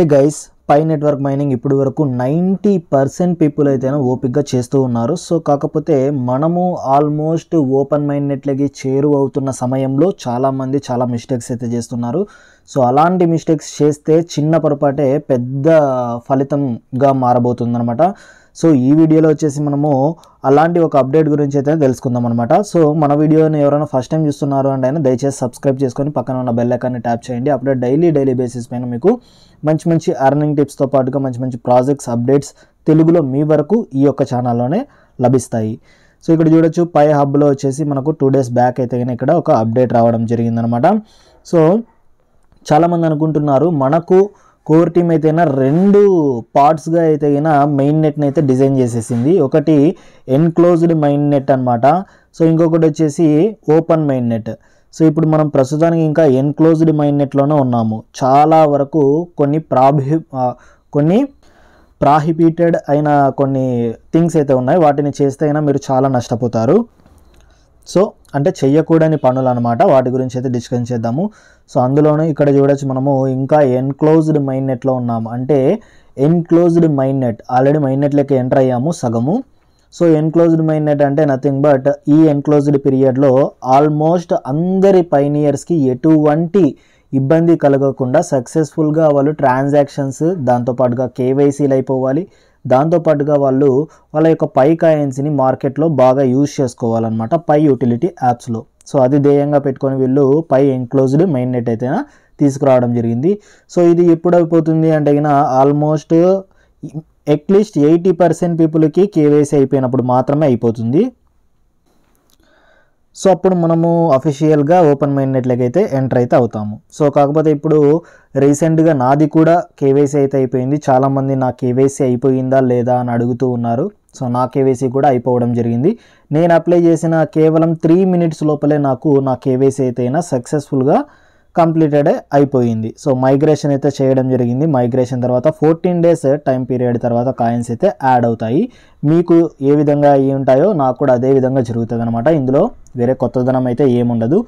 హే guys Pi network mining ఇప్పటి వరకు ninety percent people అయితేనే ఓపిక్గా చేస్తూ ఉన్నారు సో కాకపోతే మనము ఆల్మోస్ట్ ఓపెన్ మైండ్ నెట్లకి చేరువ అవుతున్న సమయంలో చాలామంది చాలా మిస్టేక్స్ అయితే చేస్తున్నారు సో అలాంటి మిస్టేక్స్ చేస్తే చిన్న పొరపాటే పెద్ద ఫలితంగా మారబోతుందన్నమాట సో ఈ వీడియోలో వచ్చేసి మనము అలాంటి ఒక అప్డేట్ గురించి అయితే తెలుసుకుందాం అనమాట సో మన వీడియోని ఎవరైనా ఫస్ట్ టైం చూస్తున్నారు అంటే అయినా దయచేసి సబ్స్క్రైబ్ చేసుకొని పక్కన ఉన్న బెల్ ఐకాన్ని ట్యాప్ చేయండి అప్పుడే డైలీ డైలీ బేసిస్ పైన మీకు మంచి మంచి అర్నింగ్ టిప్స్తో పాటుగా మంచి మంచి ప్రాజెక్ట్స్ అప్డేట్స్ తెలుగులో మీ వరకు ఈ యొక్క ఛానల్లోనే లభిస్తాయి సో ఇక్కడ చూడొచ్చు పై హబ్లో వచ్చేసి మనకు టూ డేస్ బ్యాక్ అయితే కానీ ఇక్కడ ఒక అప్డేట్ రావడం జరిగిందనమాట సో చాలామంది అనుకుంటున్నారు మనకు కోర్ టీమ్ అయితే రెండు పార్ట్స్గా అయితే అయినా మెయిన్ నెట్ని అయితే డిజైన్ చేసేసింది ఒకటి ఎన్క్లోజ్డ్ మెయిన్ నెట్ అనమాట సో ఇంకొకటి వచ్చేసి ఓపెన్ మెయిన్ నెట్ సో ఇప్పుడు మనం ప్రస్తుతానికి ఇంకా ఎన్క్లోజ్డ్ మైన్ నెట్లోనే ఉన్నాము చాలా వరకు కొన్ని ప్రాభి కొన్ని ప్రాహిబిటెడ్ అయిన కొన్ని థింగ్స్ అయితే ఉన్నాయి వాటిని చేస్తే అయినా మీరు చాలా నష్టపోతారు సో అంటే చెయ్యకూడని పనులు అనమాట వాటి గురించి అయితే డిస్కస్ చేద్దాము సో అందులోనూ ఇక్కడ చూడొచ్చు మనము ఇంకా ఎన్క్లోజ్డ్ మైండ్ నెట్లో ఉన్నాము అంటే enclosed mind net already mind నెట్లోకి ఎంటర్ అయ్యాము సగము సో ఎన్క్లోజ్డ్ మైండ్ నెట్ అంటే నథింగ్ బట్ ఈ ఎన్క్లోజ్డ్ పీరియడ్లో ఆల్మోస్ట్ అందరి పైనియర్స్కి ఎటువంటి ఇబ్బంది కలగకుండా సక్సెస్ఫుల్గా వాళ్ళు ట్రాన్సాక్షన్స్ దాంతోపాటుగా కేవైసీలు అయిపోవాలి దాంతోపాటుగా వాళ్ళు వాళ్ళ యొక్క పై కాయిన్స్ని మార్కెట్లో బాగా యూజ్ చేసుకోవాలన్నమాట పై యూటిలిటీ యాప్స్లో సో అది ధ్యేయంగా పెట్టుకొని వీళ్ళు పై ఎంక్లోజ్డ్ మెయిన్ నెట్ అయితేనా తీసుకురావడం జరిగింది సో ఇది ఎప్పుడు అయిపోతుంది అంటే ఆల్మోస్ట్ అట్లీస్ట్ ఎయిటీ పర్సెంట్ పీపుల్కి కేవైసీ అయిపోయినప్పుడు మాత్రమే అయిపోతుంది సో అప్పుడు మనము అఫీషియల్గా ఓపెన్ మైండెడ్లకి ఎంటర్ అయితే అవుతాము సో కాకపోతే ఇప్పుడు రీసెంట్గా నాది కూడా కేవైసీ అయితే అయిపోయింది చాలామంది నా కేవైసీ అయిపోయిందా లేదా అని అడుగుతూ ఉన్నారు సో నా కేవైసీ కూడా అయిపోవడం జరిగింది నేను అప్లై చేసిన కేవలం త్రీ మినిట్స్ లోపలే నాకు నా కేవైసీ అయితే అయినా సక్సెస్ఫుల్గా కంప్లీటెడ్ అయిపోయింది సో మైగ్రేషన్ అయితే చేయడం జరిగింది మైగ్రేషన్ తర్వాత ఫోర్టీన్ డేస్ టైం పీరియడ్ తర్వాత కాయిన్స్ అయితే యాడ్ అవుతాయి మీకు ఏ విధంగా అయి ఉంటాయో నాకు కూడా అదే విధంగా జరుగుతుంది అనమాట ఇందులో వేరే కొత్తదనం అయితే ఏముండదు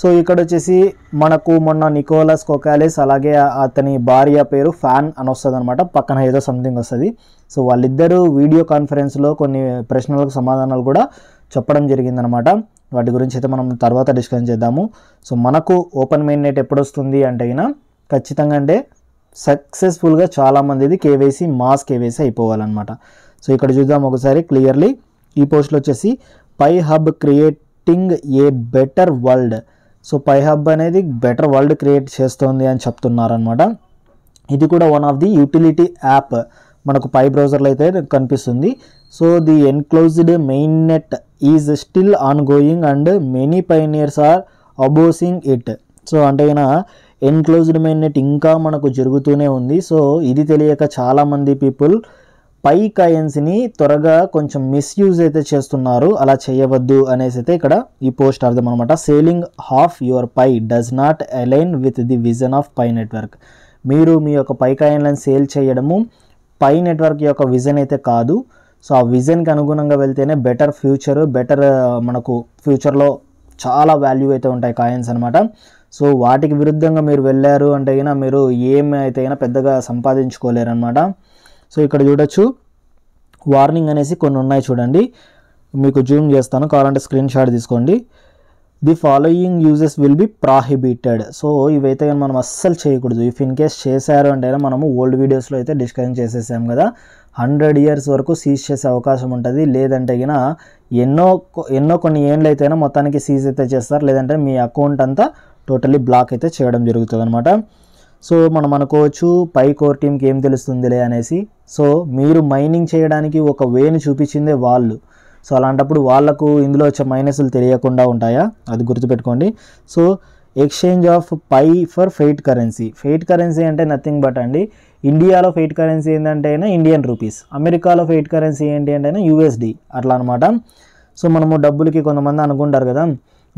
సో ఇక్కడ వచ్చేసి మనకు మొన్న నికోలస్ కొకాలిస్ అలాగే అతని భార్య పేరు ఫ్యాన్ అని వస్తుంది అనమాట పక్కన ఏదో సంథింగ్ వస్తుంది సో వాళ్ళిద్దరూ వీడియో కాన్ఫరెన్స్లో కొన్ని ప్రశ్నలకు సమాధానాలు కూడా చెప్పడం జరిగిందనమాట వాటి గురించి అయితే మనం తర్వాత డిస్కస్ చేద్దాము సో మనకు ఓపెన్ మెయిన్ నెట్ ఎప్పుడు వస్తుంది అంటే అయినా ఖచ్చితంగా అంటే సక్సెస్ఫుల్గా చాలామందిది కేవైసీ మాస్ కేవైసీ అయిపోవాలన్నమాట సో ఇక్కడ చూద్దాం ఒకసారి క్లియర్లీ ఈ పోస్ట్లో వచ్చేసి Pi hub creating a better world so Pi hub అనేది బెటర్ వరల్డ్ క్రియేట్ చేస్తుంది అని చెప్తున్నారనమాట ఇది కూడా one of the utility app మనకు పై బ్రౌజర్లో అయితే కనిపిస్తుంది so the enclosed main net is still on going and many pioneers are abusing it so అంటే ఎన్క్లోజ్డ్ మెయిన్ నెట్ ఇంకా మనకు జరుగుతూనే ఉంది సో ఇది తెలియక చాలామంది పీపుల్ పై కాయన్స్ని త్వరగా కొంచెం మిస్యూజ్ అయితే చేస్తున్నారు అలా చేయవద్దు అనేసి అయితే ఇక్కడ ఈ పోస్ట్ అర్థం అనమాట selling half your Pi does not align with the vision of Pi network మీరు మీ యొక్క పై కాయిన్లను సేల్ చేయడము పై నెట్వర్క్ యొక్క విజన్ అయితే కాదు సో ఆ విజన్కి అనుగుణంగా వెళ్తేనే బెటర్ ఫ్యూచర్ బెటర్ మనకు ఫ్యూచర్లో చాలా వాల్యూ అయితే ఉంటాయి కాయిన్స్ అనమాట సో వాటికి విరుద్ధంగా మీరు వెళ్ళారు అంటే అయినా మీరు ఏమైతే అయినా పెద్దగా సంపాదించుకోలేరు అనమాట సో ఇక్కడ చూడొచ్చు వార్నింగ్ అనేసి కొన్ని ఉన్నాయి చూడండి మీకు జూమ్ చేస్తాను కావాలంటే స్క్రీన్ షాట్ తీసుకోండి the following uses will be prohibited so ఇవైతే కానీ మనం అస్సలు చేయకూడదు ఇఫ్ ఇన్ కేస్ చేశారు అంటే మనము ఓల్డ్ వీడియోస్లో అయితే డిస్కషన్ చేసేసాం కదా హండ్రెడ్ ఇయర్స్ వరకు సీజ్ చేసే అవకాశం ఉంటుంది లేదంటే గిన ఎన్నో ఎన్నో కొన్ని ఏండ్లు అయినా మొత్తానికి సీజ్ అయితే చేస్తారు లేదంటే మీ అకౌంట్ అంతా టోటలీ బ్లాక్ అయితే చేయడం జరుగుతుంది అనమాట సో మనం అనుకోవచ్చు పై కోర్ టీంకి ఏం తెలుస్తుందిలే అనేసి సో మీరు మైనింగ్ చేయడానికి ఒక వేని చూపించిందే వాళ్ళు సో అలాంటప్పుడు వాళ్ళకు ఇందులో వచ్చే మైనస్లు తెలియకుండా ఉంటాయా అది గుర్తుపెట్టుకోండి so exchange of Pi for fiat currency fiat currency అంటే నథింగ్ బట్ అండి ఇండియాలో ఫెయిట్ కరెన్సీ ఏంటంటే అయినా ఇండియన్ రూపీస్ అమెరికాలో ఫెయిట్ కరెన్సీ ఏంటి అంటే అయినా యూఎస్డి అట్లా అనమాట సో మనము డబ్బులకి కొంతమంది అనుకుంటారు కదా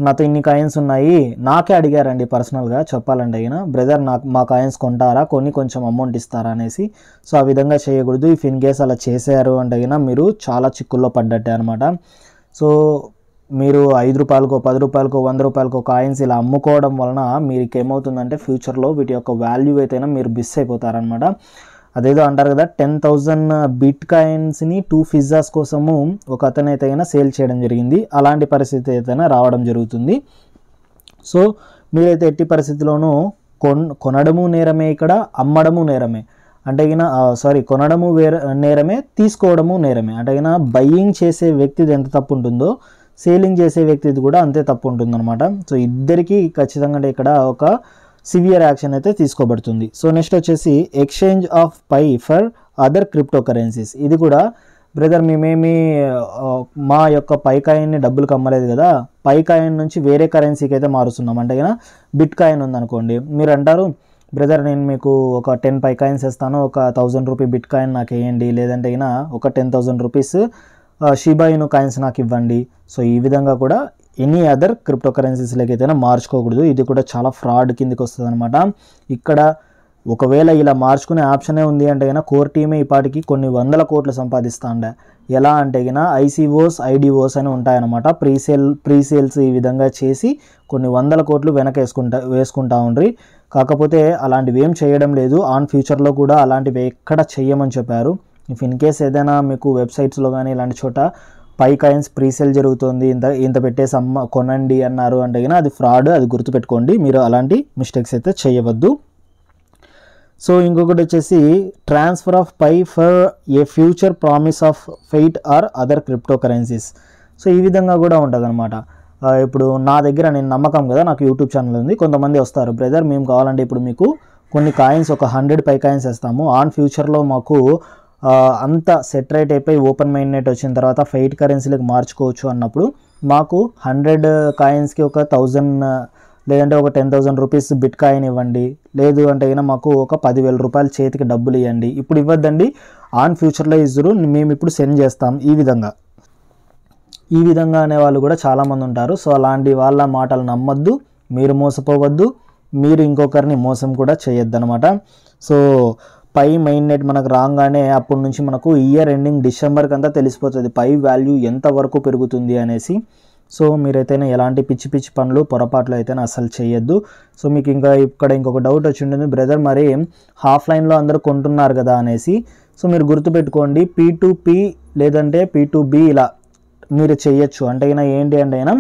నాతో ఇన్ని కాయిన్స్ ఉన్నాయి నాకే అడిగారండి పర్సనల్గా చెప్పాలండి అయినా బ్రదర్ నాకు మా కాయిన్స్ కొంటారా కొని కొంచెం అమౌంట్ ఇస్తారా అనేసి సో ఆ విధంగా చేయకూడదు ఈ ఫిన్గేస్ కేస్ అలా చేశారు అంటే అయినా మీరు చాలా చిక్కుల్లో పడ్డట్టే అనమాట సో మీరు ఐదు రూపాయలకో పది రూపాయలకో వంద రూపాయలకో కాయిన్స్ ఇలా అమ్ముకోవడం వలన మీరు ఏమవుతుందంటే ఫ్యూచర్లో వీటి యొక్క వాల్యూ అయితేనా మీరు మిస్ అయిపోతారనమాట అదేదో అంటారు కదా టెన్ థౌజండ్ బిట్ కాయిన్స్ని టూ పిజ్జాస్ కోసము ఒక అతను అయినా సేల్ చేయడం జరిగింది అలాంటి పరిస్థితి అయితే రావడం జరుగుతుంది సో మీరైతే ఎట్టి పరిస్థితిలోనూ కొన్ కొనడము నేరమే ఇక్కడ అమ్మడము నేరమే అంటే సారీ కొనడము వేర నేరమే తీసుకోవడము నేరమే అంటే బయ్యింగ్ చేసే వ్యక్తిది ఎంత తప్పు ఉంటుందో సేలింగ్ చేసే వ్యక్తిది కూడా అంతే తప్పు ఉంటుందన్నమాట సో ఇద్దరికీ ఖచ్చితంగా ఇక్కడ ఒక సివియర్ యాక్షన్ అయితే తీసుకోబడుతుంది సో నెక్స్ట్ వచ్చేసి exchange of Pi for other crypto currencies ఇది కూడా బ్రదర్ మేమేమి మా యొక్క పై కాయిన్ని డబ్బులు కమ్మలేదు కదా పై కాయిన్ నుంచి వేరే కరెన్సీకి అయితే మారుస్తున్నాం అంటే కదా బిట్ కాయిన్ ఉందనుకోండి మీరు అంటారు బ్రదర్ నేను మీకు ఒక టెన్ పై కాయిన్స్ ఇస్తాను ఒక థౌజండ్ రూపీ బిట్ కాయిన్ నాకు వేయండి లేదంటే అయినా ఒక ten thousand rupees Shiba Inu coins నాకు ఇవ్వండి సో ఈ విధంగా కూడా ఎనీ అదర్ క్రిప్టో కరెన్సీస్లోకి ఏదైనా మార్చుకోకూడదు ఇది కూడా చాలా ఫ్రాడ్ కిందకి వస్తుంది అనమాట ఇక్కడ ఒకవేళ ఇలా మార్చుకునే ఆప్షనే ఉంది అంటే కన్నా కోర్ టీమే ఇప్పటికి కొన్ని వందల కోట్లు సంపాదిస్తా ఉండే ఎలా అంటే కన్నా ఐసీఓస్ ఐడిఓస్ అని ఉంటాయన్నమాట ప్రీసేల్ ప్రీసేల్స్ ఈ విధంగా చేసి కొన్ని వందల కోట్లు వెనక వేసుకుంటా వేసుకుంటా ఉండ్రి కాకపోతే అలాంటివి ఏం చేయడం లేదు ఆన్ ఫ్యూచర్లో కూడా అలాంటివి ఎక్కడ చేయమని చెప్పారు ఇఫ్ ఇన్ కేస్ ఏదైనా మీకు వెబ్సైట్స్లో కానీ ఇలాంటి చోట పై కాయిన్స్ ప్రీసేల్ జరుగుతుంది ఇంత ఇంత పెట్టేసి సమ్మ కొనండి అన్నారు అంటే కానీ అది ఫ్రాడ్ అది గుర్తుపెట్టుకోండి మీరు అలాంటి మిస్టేక్స్ అయితే చేయవద్దు సో ఇంకొకటి వచ్చేసి transfer of Pi for a future promise of fiat or other crypto currencies so ఈ విధంగా కూడా ఉంటుంది అనమాట ఇప్పుడు నా దగ్గర నేను నమ్మకం కదా నాకు యూట్యూబ్ ఛానల్ ఉంది కొంతమంది వస్తారు బ్రదర్ మేము కావాలంటే ఇప్పుడు మీకు కొన్ని కాయిన్స్ ఒక హండ్రెడ్ పై కాయిన్స్ వేస్తాము ఆన్ ఫ్యూచర్లో మాకు అంత సెటరేట్ అయిపోయి ఓపెన్ మైండెడ్ వచ్చిన తర్వాత ఫైట్ కరెన్సీలకు మార్చుకోవచ్చు అన్నప్పుడు మాకు హండ్రెడ్ కాయిన్స్కి ఒక థౌజండ్ లేదంటే ఒక ten thousand rupees bitcoin ఇవ్వండి లేదు అంటే అయినా మాకు ఒక పదివేల రూపాయలు చేతికి డబ్బులు ఇవ్వండి ఇప్పుడు ఇవ్వద్దండి ఆన్ ఫ్యూచర్లో ఇద్దరు మేము ఇప్పుడు సెండ్ చేస్తాం ఈ విధంగా ఈ విధంగా అనే వాళ్ళు కూడా చాలామంది ఉంటారు సో అలాంటి వాళ్ళ మాటలు నమ్మద్దు మీరు మోసపోవద్దు మీరు ఇంకొకరిని మోసం కూడా చేయొద్దనమాట సో పై మెయిన్ నెట్ మనకు రాగానే అప్పటి నుంచి మనకు ఇయర్ ఎండింగ్ డిసెంబర్కి అంతా తెలిసిపోతుంది పై వాల్యూ ఎంత వరకు పెరుగుతుంది అనేసి సో మీరైతేనే ఎలాంటి పిచ్చి పిచ్చి పనులు పొరపాట్లు అయితే అసలు చేయొద్దు సో మీకు ఇంకా ఇక్కడ ఇంకొక డౌట్ వచ్చి ఉంటుంది బ్రదర్ మరి హాఫ్ లైన్లో అందరూ కొంటున్నారు కదా అనేసి సో మీరు గుర్తుపెట్టుకోండి పీ టు పీ లేదంటే పీ టు బీ ఇలా మీరు చేయొచ్చు అంటే అయినా ఏంటి అంటే అయినా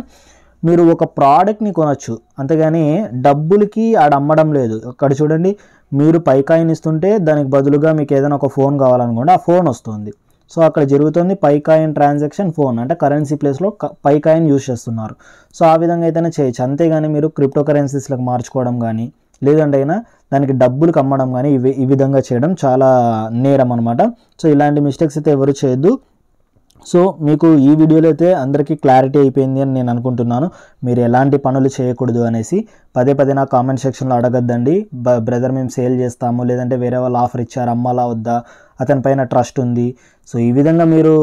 మీరు ఒక ప్రోడక్ట్ని కొనొచ్చు అంతేగాని డబ్బులకి ఆడ అమ్మడం లేదు అక్కడ చూడండి మీరు పైకాయిని ఇస్తుంటే దానికి బదులుగా మీకు ఏదైనా ఒక ఫోన్ కావాలనుకోండి ఆ ఫోన్ వస్తుంది సో అక్కడ జరుగుతుంది పైకాయిన్ ట్రాన్సాక్షన్ ఫోన్ అంటే కరెన్సీ ప్లేస్లో పైకాయిన్ యూజ్ చేస్తున్నారు సో ఆ విధంగా అయితేనే చేయొచ్చు అంతేగాని మీరు క్రిప్టో కరెన్సీస్లకు మార్చుకోవడం కానీ లేదంటే అయినా దానికి డబ్బులు కమ్మడం కానీ ఇవి ఈ విధంగా చేయడం చాలా నేరం అనమాట సో ఇలాంటి మిస్టేక్స్ అయితే ఎవరు చేయొద్దు సో మీకు ఈ వీడియోలో అయితే అందరికీ క్లారిటీ అయిపోయింది అని నేను అనుకుంటున్నాను మీరు ఎలాంటి పనులు చేయకూడదు అనేసి పదే పదే నా కామెంట్ సెక్షన్లో అడగద్దండి బ్రదర్ మేము సేల్ చేస్తాము లేదంటే వేరే వాళ్ళు ఆఫర్ ఇచ్చారు అమ్మలా వద్దా అతని పైన ట్రస్ట్ ఉంది సో ఈ విధంగా మీరు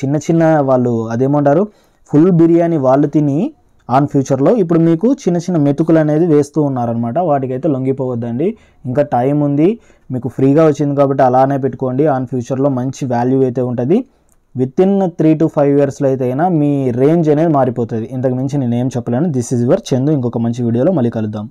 చిన్న చిన్న వాళ్ళు అదేమంటారు ఫుల్ బిర్యానీ వాళ్ళు తిని ఆన్ ఫ్యూచర్లో ఇప్పుడు మీకు చిన్న చిన్న మెతుకులు అనేది వేస్తూ ఉన్నారనమాట వాటికైతే లొంగిపోవద్దండి ఇంకా టైం ఉంది మీకు ఫ్రీగా వచ్చింది కాబట్టి అలానే పెట్టుకోండి ఆన్ ఫ్యూచర్లో మంచి వాల్యూ అయితే ఉంటుంది within three to five ఇయర్స్లో అయితే అయినా మీ రేంజ్ అనేది మారిపోతుంది ఇంతకు మించి నేనేం చెప్పలేను దిస్ ఈజ్ యువర్ చందు ఇంకొక మంచి వీడియోలో మళ్ళీ కలుద్దాం